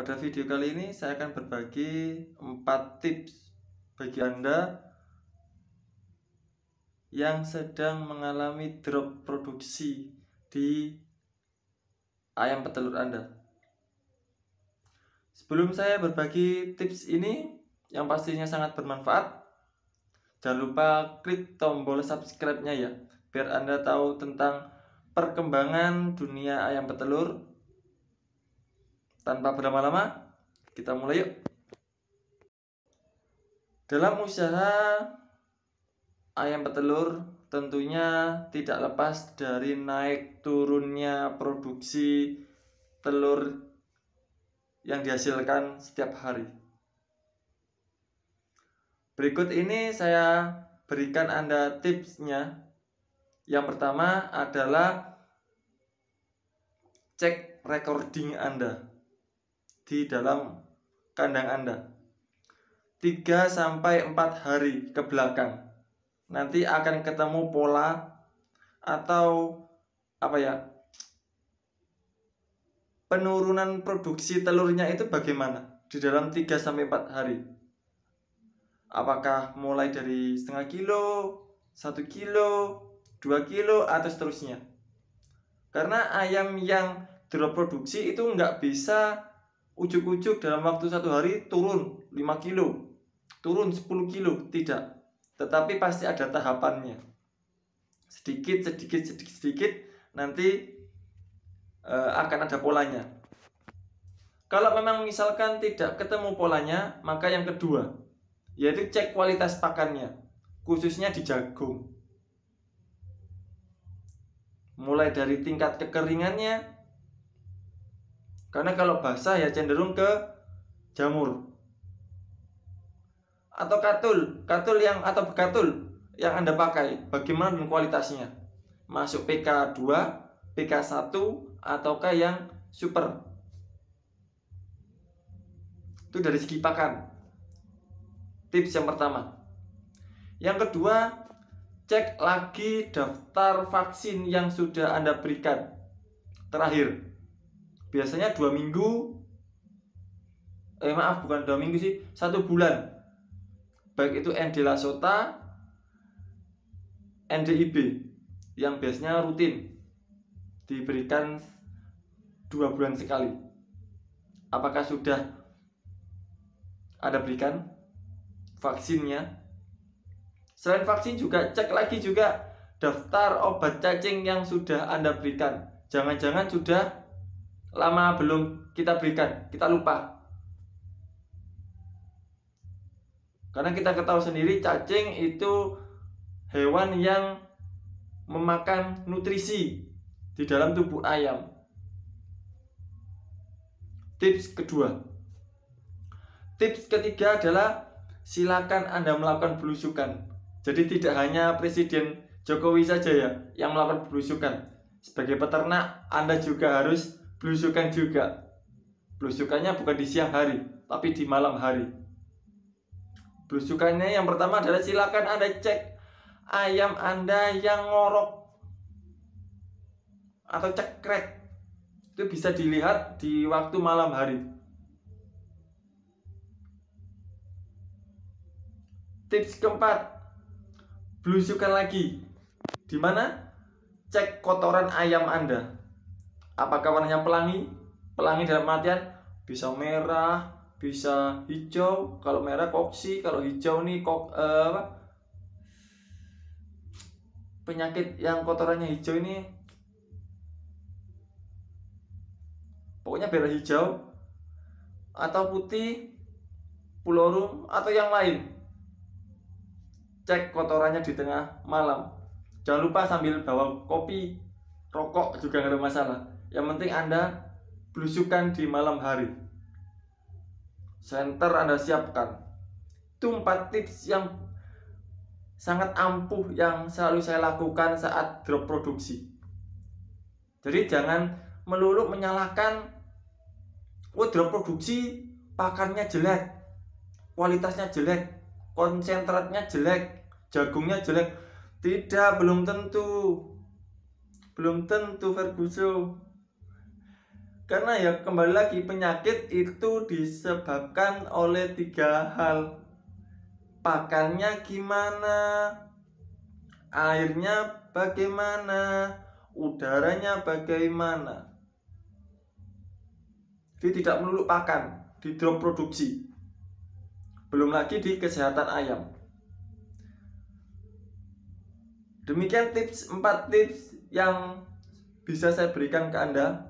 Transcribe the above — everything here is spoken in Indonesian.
Pada video kali ini saya akan berbagi 4 tips bagi Anda yang sedang mengalami drop produksi di ayam petelur Anda. Sebelum saya berbagi tips ini yang pastinya sangat bermanfaat, jangan lupa klik tombol subscribe-nya ya, biar Anda tahu tentang perkembangan dunia ayam petelur tanpa berlama-lama, kita mulai yuk. Dalam usaha ayam petelur tentunya tidak lepas dari naik turunnya produksi telur yang dihasilkan setiap hari. Berikut ini saya berikan Anda tipsnya. Yang pertama adalah cek recording Anda di dalam kandang Anda. 3 sampai 4 hari ke belakang. Nanti akan ketemu pola atau apa ya? Penurunan produksi telurnya itu bagaimana di dalam 3 sampai 4 hari? Apakah mulai dari setengah kilo, 1 kilo, 2 kilo atau seterusnya? Karena ayam yang drop produksi itu nggak bisa ujuk-ujuk dalam waktu satu hari turun 5 kilo, turun 10 kilo, tidak. Tetapi pasti ada tahapannya. Sedikit, sedikit, sedikit, sedikit, nanti e, akan ada polanya. Kalau memang misalkan tidak ketemu polanya, maka yang kedua, yaitu cek kualitas pakannya, khususnya di jagung. Mulai dari tingkat kekeringannya, karena kalau basah ya cenderung ke jamur. Atau katul, katul yang atau bekatul yang Anda pakai, bagaimana dan kualitasnya? Masuk PK2, PK1 ataukah yang super? Itu dari segi pakan. Tips yang pertama. Yang kedua, cek lagi daftar vaksin yang sudah Anda berikan. Terakhir, biasanya dua minggu eh maaf bukan dua minggu sih satu bulan baik itu ND Lasota NDIB yang biasanya rutin diberikan dua bulan sekali apakah sudah ada berikan vaksinnya selain vaksin juga cek lagi juga daftar obat cacing yang sudah anda berikan jangan-jangan sudah lama belum kita berikan, kita lupa. Karena kita ketahui sendiri cacing itu hewan yang memakan nutrisi di dalam tubuh ayam. Tips kedua. Tips ketiga adalah silakan Anda melakukan belusukan. Jadi tidak hanya Presiden Jokowi saja ya yang melakukan belusukan. Sebagai peternak, Anda juga harus belusukan juga. Belusukannya bukan di siang hari, tapi di malam hari. Belusukannya yang pertama adalah silakan Anda cek ayam Anda yang ngorok atau cekrek. Itu bisa dilihat di waktu malam hari. Tips keempat, belusukan lagi. Di mana? Cek kotoran ayam Anda apakah warnanya pelangi pelangi dalam artian bisa merah bisa hijau kalau merah koksi kalau hijau nih kok eh, penyakit yang kotorannya hijau ini pokoknya beda hijau atau putih pulorum atau yang lain cek kotorannya di tengah malam jangan lupa sambil bawa kopi rokok juga nggak ada masalah yang penting Anda belusukan di malam hari. Senter Anda siapkan. Itu empat tips yang sangat ampuh yang selalu saya lakukan saat drop produksi. Jadi jangan melulu menyalahkan oh drop produksi pakannya jelek, kualitasnya jelek, konsentratnya jelek, jagungnya jelek. Tidak, belum tentu. Belum tentu Ferguson karena ya kembali lagi penyakit itu disebabkan oleh tiga hal pakannya gimana airnya bagaimana udaranya bagaimana jadi tidak melulu pakan di drop produksi belum lagi di kesehatan ayam demikian tips 4 tips yang bisa saya berikan ke anda